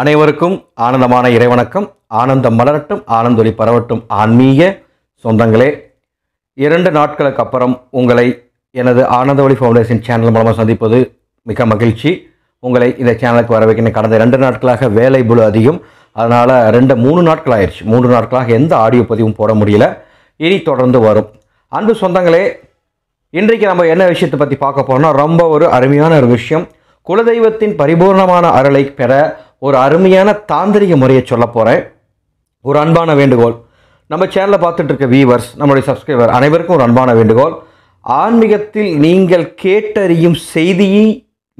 அனைவருக்கும் ஆனந்தமான இறைவணக்கம் ஆனந்தம் மலரட்டும் ஆனந்தொலி பரவட்டும் ஆன்மீக சொந்தங்களே இரண்டு நாட்களுக்கு அப்புறம் உங்களை எனது ஆனந்தவழி ஃபவுண்டேஷன் சேனல் மூலமாக சந்திப்பது மிக மகிழ்ச்சி உங்களை இந்த சேனலுக்கு வர வைக்கணும் கடந்த ரெண்டு நாட்களாக வேலை புழு அதிகம் அதனால் ரெண்டு மூணு நாட்கள் ஆயிடுச்சு மூன்று நாட்களாக எந்த ஆடியோ பதிவும் போட முடியல இனி தொடர்ந்து வரும் அன்பு சொந்தங்களே இன்றைக்கு நம்ம என்ன விஷயத்தை பற்றி பார்க்க போகிறோம்னா ரொம்ப ஒரு அருமையான ஒரு விஷயம் குலதெய்வத்தின் பரிபூர்ணமான அருளை பெற ஒரு அருமையான தாந்திரிக முறையை சொல்ல போகிறேன் ஒரு அன்பான வேண்டுகோள் நம்ம சேனலில் பார்த்துட்டு இருக்க வியூவர்ஸ் நம்மளுடைய சப்ஸ்கிரைபர் அனைவருக்கும் ஒரு அன்பான வேண்டுகோள் ஆன்மீகத்தில் நீங்கள் கேட்டறியும் செய்தியை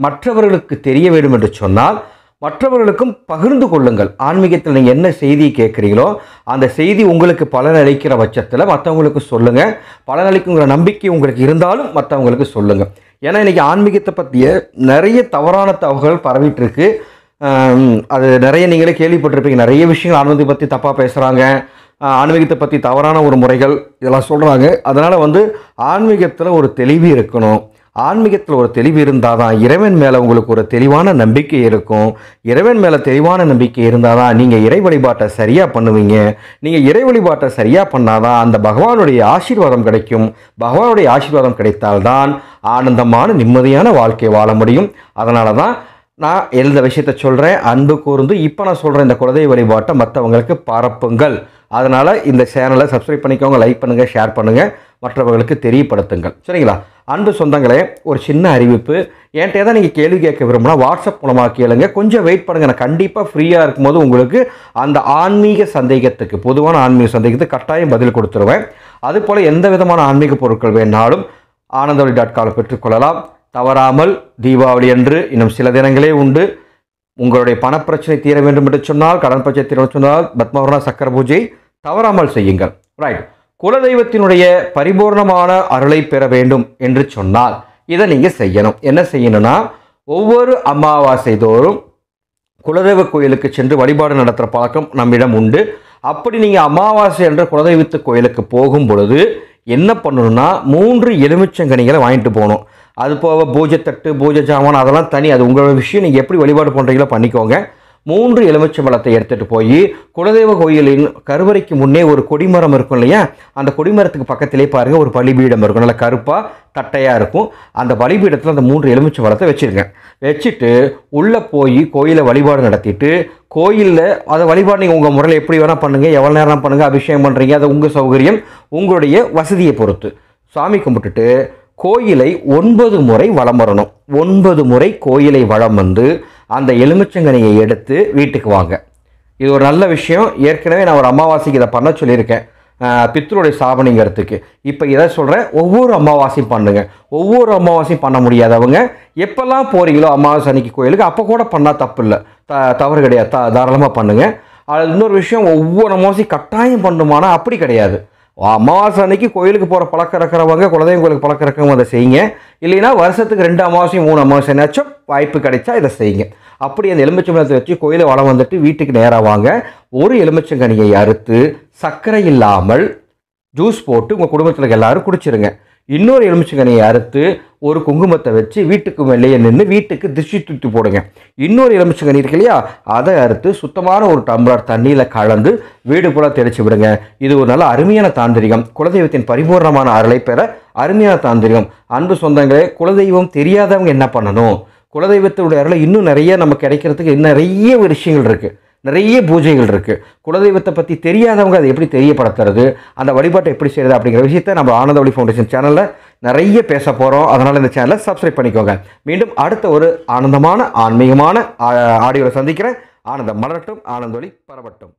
மற்றவர்களுக்கு தெரிய வேண்டும் என்று சொன்னால் மற்றவர்களுக்கும் பகிர்ந்து கொள்ளுங்கள் ஆன்மீகத்தில் நீங்கள் என்ன செய்தி கேட்குறீங்களோ அந்த செய்தி உங்களுக்கு பலனளிக்கிற பட்சத்தில் மற்றவங்களுக்கு சொல்லுங்கள் பலனளிக்குங்கிற நம்பிக்கை உங்களுக்கு இருந்தாலும் மற்றவங்களுக்கு சொல்லுங்கள் ஏன்னா இன்றைக்கி ஆன்மீகத்தை பற்றிய நிறைய தவறான தகவல்கள் பரவிட்டுருக்கு அது நிறைய நீங்களே கேள்விப்பட்டிருப்பீங்க நிறைய விஷயங்கள் ஆன்மீகத்தை பற்றி தப்பாக பேசுகிறாங்க ஆன்மீகத்தை பற்றி தவறான ஒரு முறைகள் இதெல்லாம் சொல்கிறாங்க அதனால் வந்து ஆன்மீகத்தில் ஒரு தெளிவு இருக்கணும் ஆன்மீகத்தில் ஒரு தெளிவு இருந்தால் தான் இறைவன் மேலே உங்களுக்கு ஒரு தெளிவான நம்பிக்கை இருக்கும் இறைவன் மேலே தெளிவான நம்பிக்கை இருந்தால் தான் நீங்கள் இறை வழிபாட்டை சரியாக பண்ணுவீங்க நீங்கள் இறை வழிபாட்டை சரியாக பண்ணால் தான் அந்த பகவானுடைய ஆசீர்வாதம் கிடைக்கும் பகவானுடைய ஆசீர்வாதம் கிடைத்தால்தான் ஆனந்தமான நிம்மதியான வாழ்க்கையை வாழ முடியும் அதனால தான் நான் எழுந்த விஷயத்த சொல்கிறேன் அன்பு கூர்ந்து இப்போ நான் சொல்கிறேன் இந்த குலதெய்வ வழிபாட்டை மற்றவங்களுக்கு பரப்புங்கள் அதனால் இந்த சேனலை சப்ஸ்கிரைப் பண்ணிக்கோங்க லைக் பண்ணுங்கள் ஷேர் பண்ணுங்கள் மற்றவர்களுக்கு தெரியப்படுத்துங்கள் சரிங்களா அன்பு சொந்தங்களே ஒரு சின்ன அறிவிப்பு என்கிட்ட தான் நீங்கள் கேள்வி கேட்க விரும்பினா வாட்ஸ்அப் மூலமாக கேளுங்க கொஞ்சம் வெயிட் பண்ணுங்கள் நான் கண்டிப்பாக ஃப்ரீயாக இருக்கும்போது உங்களுக்கு அந்த ஆன்மீக சந்தேகத்துக்கு பொதுவான ஆன்மீக சந்தேகத்துக்கு கட்டாயம் பதில் கொடுத்துருவேன் அதுபோல் எந்த விதமான ஆன்மீக பொருட்கள் வேணாலும் ஆனந்தவழி டாட் காலை பெற்றுக்கொள்ளலாம் தவறாமல் தீபாவளி அன்று இன்னும் சில தினங்களே உண்டு உங்களுடைய பணப்பிரச்சனை தீர வேண்டும் என்று சொன்னால் கடன் பிரச்சனை தீர சொன்னால் பத்மவரண சக்கர பூஜை தவறாமல் செய்யுங்கள் ரைட் குலதெய்வத்தினுடைய பரிபூர்ணமான அருளை பெற வேண்டும் என்று சொன்னால் இதை நீங்கள் செய்யணும் என்ன செய்யணும்னா ஒவ்வொரு அமாவாசை தோறும் குலதெய்வ கோயிலுக்கு சென்று வழிபாடு நடத்துகிற பழக்கம் நம்மிடம் உண்டு அப்படி நீங்கள் அமாவாசை என்ற குலதெய்வத்து கோயிலுக்கு போகும் பொழுது என்ன பண்ணணும்னா மூன்று எலுமிச்சங்கனிகளை வாங்கிட்டு போகணும் அது போக பூஜை தட்டு பூஜை ஜாமான் அதெல்லாம் தனி அது உங்களோட விஷயம் நீங்கள் எப்படி வழிபாடு பண்ணுறீங்களோ பண்ணிக்கோங்க மூன்று பழத்தை எடுத்துகிட்டு போய் குலதெய்வ கோயிலின் கருவறைக்கு முன்னே ஒரு கொடிமரம் இருக்கும் இல்லையா அந்த கொடிமரத்துக்கு பக்கத்திலே பாருங்கள் ஒரு பலிபீடம் இருக்கும் நல்லா கருப்பாக தட்டையாக இருக்கும் அந்த பலிபீடத்தில் அந்த மூன்று பழத்தை வச்சுருங்க வச்சுட்டு உள்ளே போய் கோயிலை வழிபாடு நடத்திட்டு கோயிலில் அதை வழிபாடு நீங்கள் உங்கள் முறையில் எப்படி வேணால் பண்ணுங்கள் எவ்வளோ நேரம் பண்ணுங்கள் அபிஷேகம் பண்ணுறீங்க அது உங்கள் சௌகரியம் உங்களுடைய வசதியை பொறுத்து சாமி கும்பிட்டுட்டு கோயிலை ஒன்பது முறை வளம் வரணும் ஒன்பது முறை கோயிலை வளம் வந்து அந்த எலுமிச்சங்கனியை எடுத்து வீட்டுக்கு வாங்க இது ஒரு நல்ல விஷயம் ஏற்கனவே நான் ஒரு அமாவாசைக்கு இதை பண்ண சொல்லியிருக்கேன் பித்ருடைய சாபனைங்கிறதுக்கு இப்போ இதை சொல்கிறேன் ஒவ்வொரு அமாவாசையும் பண்ணுங்க ஒவ்வொரு அமாவாசையும் பண்ண முடியாதவங்க எப்போல்லாம் போகிறீங்களோ அமாவாசை அன்னைக்கு கோயிலுக்கு அப்போ கூட பண்ணால் தப்பு இல்லை த தவறு கிடையாது த தாராளமாக பண்ணுங்கள் அது இன்னொரு விஷயம் ஒவ்வொரு அமாவாசையும் கட்டாயம் பண்ணுமானா அப்படி கிடையாது அமாவாசை அன்னைக்கு கோயிலுக்கு போகிற பழக்கம் இருக்கிறவங்க குலதெய்வம் கோயிலுக்கு பழக்கம் இருக்கிறவங்க அதை செய்யுங்க இல்லைன்னா வருஷத்துக்கு ரெண்டு அமாவாசையும் மூணு அமாவாசைனாச்சும் வாய்ப்பு கிடைச்சா இதை செய்யுங்க அப்படி அந்த எலுமிச்சம்பழத்தை வச்சு கோயிலை வளம் வந்துட்டு வீட்டுக்கு நேராக வாங்க ஒரு எலுமிச்சங்கனியை அறுத்து சர்க்கரை இல்லாமல் ஜூஸ் போட்டு உங்கள் குடும்பத்தில் எல்லோரும் குடிச்சிருங்க இன்னொரு எலுமிச்சங்கனியை அறுத்து ஒரு குங்குமத்தை வச்சு வீட்டுக்கு வெளியே நின்று வீட்டுக்கு திருஷ்டி தூத்தி போடுங்க இன்னொரு எலுமிச்சங்கனி இருக்கு இல்லையா அதை அறுத்து சுத்தமான ஒரு டம்ளர் தண்ணியில் கலந்து வீடு கூட தெளிச்சு விடுங்க இது ஒரு நல்ல அருமையான தாந்திரிகம் குலதெய்வத்தின் பரிபூர்ணமான அருளை பெற அருமையான தாந்திரிகம் அன்பு சொந்தங்களே குலதெய்வம் தெரியாதவங்க என்ன பண்ணணும் குலதெய்வத்தினுடைய அருளை இன்னும் நிறைய நம்ம கிடைக்கிறதுக்கு நிறைய விஷயங்கள் இருக்குது நிறைய பூஜைகள் இருக்குது குலதெய்வத்தை பற்றி தெரியாதவங்க அதை எப்படி தெரியப்படுத்துறது அந்த வழிபாட்டை எப்படி செய்கிறது அப்படிங்கிற விஷயத்த நம்ம ஆனந்தவழி ஃபவுண்டேஷன் சேனலில் நிறைய பேச போகிறோம் அதனால் இந்த சேனலை சப்ஸ்கிரைப் பண்ணிக்கோங்க மீண்டும் அடுத்த ஒரு ஆனந்தமான ஆன்மீகமான ஆடியோவில் சந்திக்கிறேன் ஆனந்தம் மலரட்டும் ஆனந்தொழி பரவட்டும்